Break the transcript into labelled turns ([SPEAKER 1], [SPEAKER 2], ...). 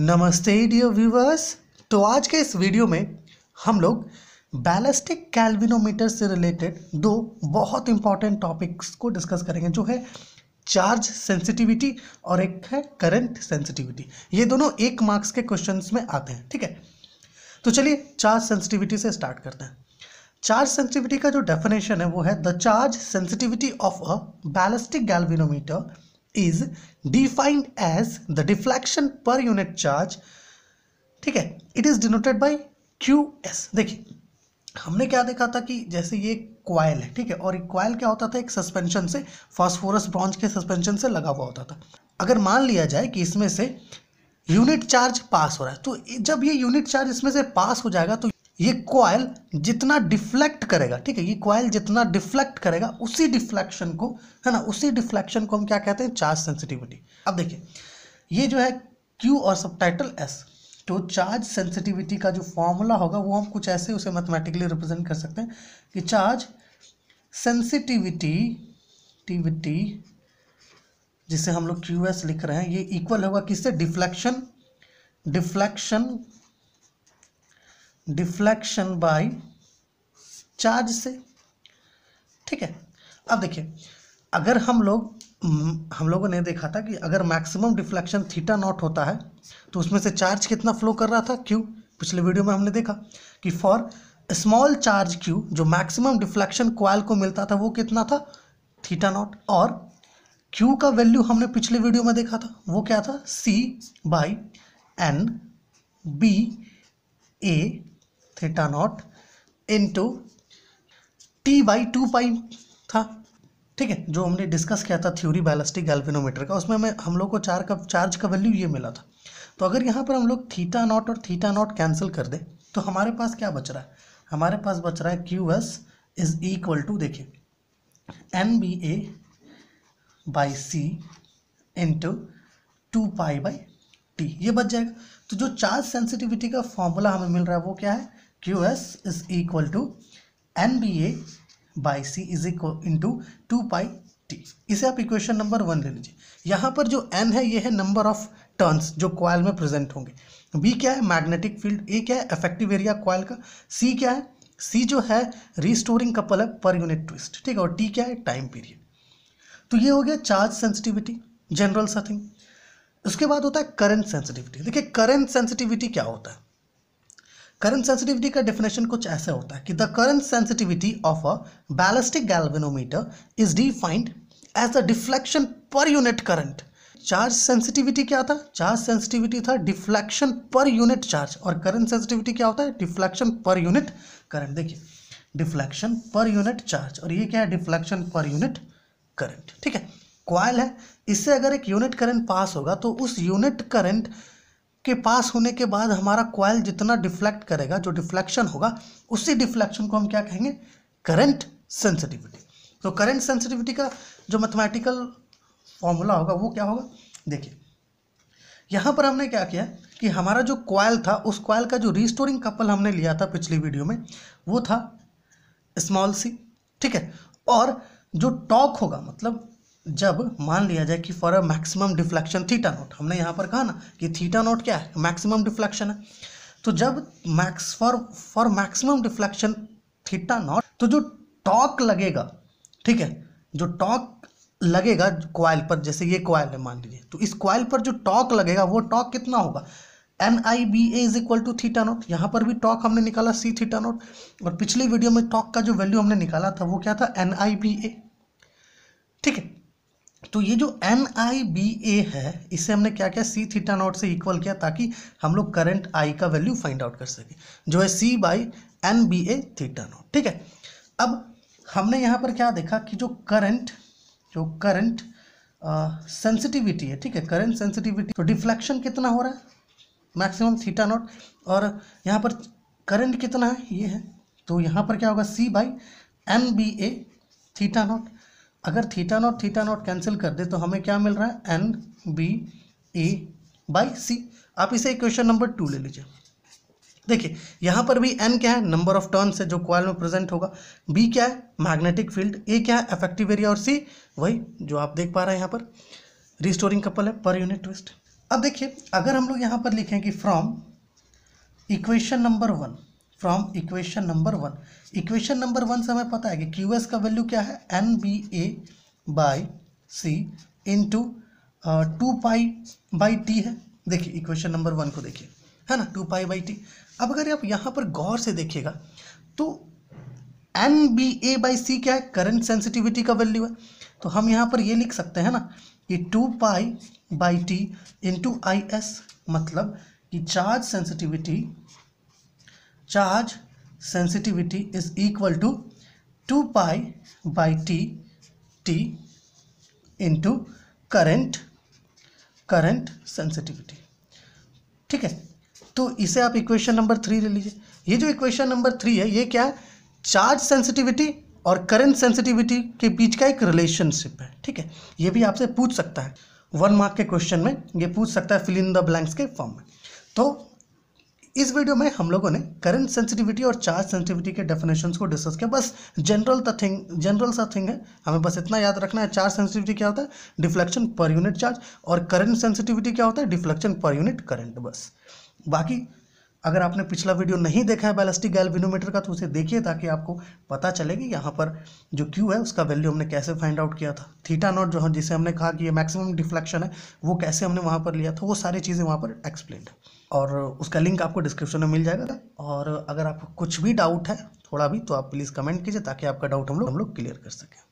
[SPEAKER 1] नमस्ते dear viewers तो आज के इस वीडियो में हम लोग बैलिस्टिक कैलविनोमीटर से रिलेटेड दो बहुत इंपॉर्टेंट टॉपिक्स को डिस्कस करेंगे जो है चार्ज सेंसिटिविटी और एक है करंट सेंसिटिविटी ये दोनों एक मार्क्स के क्वेश्चंस में आते हैं ठीक है तो चलिए चार्ज सेंसिटिविटी से स्टार्ट करते हैं चार्ज सेंसिटिविटी का जो डेफिनेशन है वो है the charge sensitivity of a ballistic galvanometer is defined as the deflection per unit charge ठीक है it is denoted by Q S देखिए हमने क्या देखा था कि जैसे ये क्वाइल है ठीक है और क्वाइल क्या होता था एक सस्पेंशन से फास्फोरस ब्रॉन्ज के सस्पेंशन से लगा हुआ होता था अगर मान लिया जाए कि इसमें से यूनिट चार्ज पास हो रहा है तो जब ये यूनिट चार्ज इसमें से पास हो जाएगा तो ये क्वाइल जितना डिफ्लेक्ट करेगा ठीक है ये क्वाइल जितना डिफ्लेक्ट करेगा उसी डिफ्लेक्शन को है ना उसी डिफ्लेक्शन को हम क्या कहते हैं चार्ज सेंसिटिविटी अब देखिए ये जो है क्यू और सब टाइटल एस तो चार्ज सेंसिटिविटी का जो फॉर्मूला होगा वो हम कुछ ऐसे उसे मैथमेटिकली रिप्रेजेंट कर सकते हैं कि चार्ज सेंसिटिविटी टिविटी जिसे हम लोग क्यू एस लिख रहे हैं ये इक्वल होगा किससे deflection deflection deflection by charge से ठीक है अब देखिए अगर हम लोग हम लोगों ने देखा था कि अगर मैक्सिमम डिफ्लेक्शन थीटा नॉट होता है तो उसमें से चार्ज कितना फ्लो कर रहा था क्यू पिछले वीडियो में हमने देखा कि फॉर स्मॉल चार्ज क्यू जो मैक्सिमम डिफ्लेक्शन क्वाल को मिलता था वो कितना था थीटा नॉट और क्यू का वैल्यू हमने पिछले वीडियो में देखा था वो क्या था C by N B A theta naught into T by two pi था ठीक है जो हमने डिस्कस किया था थ्योरी बैलिस्टिक गैल्विनोमीटर का उसमें हमें हम लोग को चार का चार्ज का वैल्यू ये मिला था तो अगर यहाँ पर हम लोग थीटा नॉट और थीटा नॉट कैंसिल कर दें तो हमारे पास क्या बच रहा है हमारे पास बच रहा है Q S is equal to देखिए N B A by C into two pi by T ये बच जाएगा तो जो चार्ज सेंसिटिविटी का फॉर्मूला हमें मिल रहा है वो क्या है Q S is equal to N B A by C is equal into two pi T इसे आप इक्वेशन नंबर वन ले लीजिए यहाँ पर जो एन है ये है नंबर ऑफ टर्न्स जो क्वाइल में प्रेजेंट होंगे बी क्या है मैग्नेटिक फील्ड ए क्या है इफेक्टिव एरिया क्वाइल का सी क्या है सी जो है रिस्टोरिंग कपल है पर यूनिट ट्विस्ट ठीक है और टी क्या है टाइम पीरियड तो ये हो गया चार्ज सेंसिटिविटी जनरल सा थिंग उसके बाद होता है करंट सेंसिटिविटी देखिए करंट सेंसिटिविटी क्या होता है करंट सेंसिटिविटी का डेफिनेशन कुछ ऐसा होता है कि the current sensitivity of a ballistic galvanometer is defined as a deflection per unit current charge sensitivity क्या था चार्ज सेंसिटिविटी था डिफ्लेक्शन पर यूनिट चार्ज और करंट सेंसिटिविटी क्या होता है डिफ्लेक्शन पर यूनिट करंट देखिए डिफ्लेक्शन पर यूनिट चार्ज और ये क्या है डिफ्लेक्शन पर यूनिट करंट ठीक है क्वाइल है इससे अगर एक यूनिट करंट पास होगा तो उस यूनिट करंट के पास होने के बाद हमारा कॉयल जितना डिफ्लेक्ट करेगा जो डिफ्लेक्शन होगा उसी डिफ्लेक्शन को हम क्या कहेंगे करंट सेंसिटिविटी तो करंट सेंसिटिविटी का जो मैथमेटिकल फॉर्मूला होगा वो क्या होगा देखिए यहाँ पर हमने क्या किया कि हमारा जो कॉयल था उस कॉयल का जो रिस्टोरिंग कपल हमने लिया था पिछली वीडियो में वो था स्मॉल सी ठीक है और जो टॉक होगा मतलब जब मान लिया जाए कि for a maximum deflection theta naught हमने यहाँ पर कहा ना कि थीटा नोट क्या है मैक्सिमम डिफ्लेक्शन है तो जब max for for maximum deflection theta naught तो जो टॉक लगेगा ठीक है जो टॉक लगेगा क्वाइल पर जैसे ये क्वाइल है मान लीजिए तो इस क्वाइल पर जो टॉक लगेगा वो टॉक कितना होगा N I B A is equal to theta naught यहाँ पर भी टॉक हमने निकाला सी थीटा नोट और पिछली वीडियो में टॉक का जो वैल्यू हमने निकाला था वो क्या था एन आई बी ए ठीक है तो ये जो एन आई बी ए है इसे हमने क्या किया सी थीटा नॉट से इक्वल किया ताकि हम लोग करंट आई का वैल्यू फाइंड आउट कर सकें जो है C by N B A theta naught ठीक है अब हमने यहाँ पर क्या देखा कि जो करंट जो करंट सेंसिटिविटी है ठीक है करंट सेंसिटिविटी तो डिफ्लेक्शन कितना हो रहा है मैक्सिमम थीटा नॉट और यहाँ पर करंट कितना है ये है तो यहाँ पर क्या होगा C by N B A theta naught अगर theta naught theta naught cancel कर दे तो हमें क्या मिल रहा है N B A by C आप इसे इक्वेशन नंबर टू ले लीजिए देखिए यहाँ पर भी एन क्या है नंबर ऑफ टर्म्स है जो क्वाल में प्रेजेंट होगा बी क्या है मैग्नेटिक फील्ड ए क्या है अफेक्टिव एरिया और सी वही जो आप देख पा रहे हैं यहाँ पर रिस्टोरिंग कपल है पर यूनिट ट्विस्ट अब देखिए अगर हम लोग यहाँ पर लिखें कि from equation number one from equation number one equation number one से हमें पता है कि क्यू एस का वैल्यू क्या है N B A by C into two pi by T है देखिए इक्वेशन नंबर वन को देखिए है ना टू पाई बाई टी अब अगर आप यहाँ पर गौर से देखिएगा तो N B A by C क्या है करंट सेंसिटिविटी का वैल्यू है तो हम यहाँ पर ये लिख सकते हैं ना कि two pi by T into I S मतलब कि charge sensitivity charge sensitivity is equal to 2 pi by t t into current current sensitivity ठीक है तो इसे आप इक्वेशन नंबर थ्री ले लीजिए ये जो इक्वेशन नंबर थ्री है ये क्या है चार्ज सेंसिटिविटी और करंट सेंसिटिविटी के बीच का एक रिलेशनशिप है ठीक है ये भी आपसे पूछ सकता है वन मार्क के क्वेश्चन में ये पूछ सकता है फिल इन द ब्लैंक्स के फॉर्म में तो इस वीडियो में हम लोगों ने करंट सेंसिटिविटी और चार्ज सेंसिटिविटी के डेफिनेशन को डिस्कस किया बस जनरल थिंग जनरल सा थिंग है हमें बस इतना याद रखना है चार्ज सेंसिटिविटी क्या होता है डिफ्लेक्शन पर यूनिट चार्ज और करंट सेंसिटिविटी क्या होता है डिफ्लेक्शन पर यूनिट करंट बस बाकी अगर आपने पिछला वीडियो नहीं देखा है बैलिस्टिक गैल्वेनोमीटर का तो उसे देखिए ताकि आपको पता चले कि यहाँ पर जो क्यू है उसका वैल्यू हमने कैसे फाइंड आउट किया था थीटा नॉट जो जिसे हमने कहा कि ये मैक्सिमम डिफ्लेक्शन है वो कैसे हमने वहाँ पर लिया था वो सारी चीज़ें वहाँ पर एक्सप्लेन है और उसका लिंक आपको डिस्क्रिप्शन में मिल जाएगा और अगर आपको कुछ भी डाउट है थोड़ा भी तो आप प्लीज़ कमेंट कीजिए ताकि आपका डाउट हम लोग हम लोग क्लियर कर सकें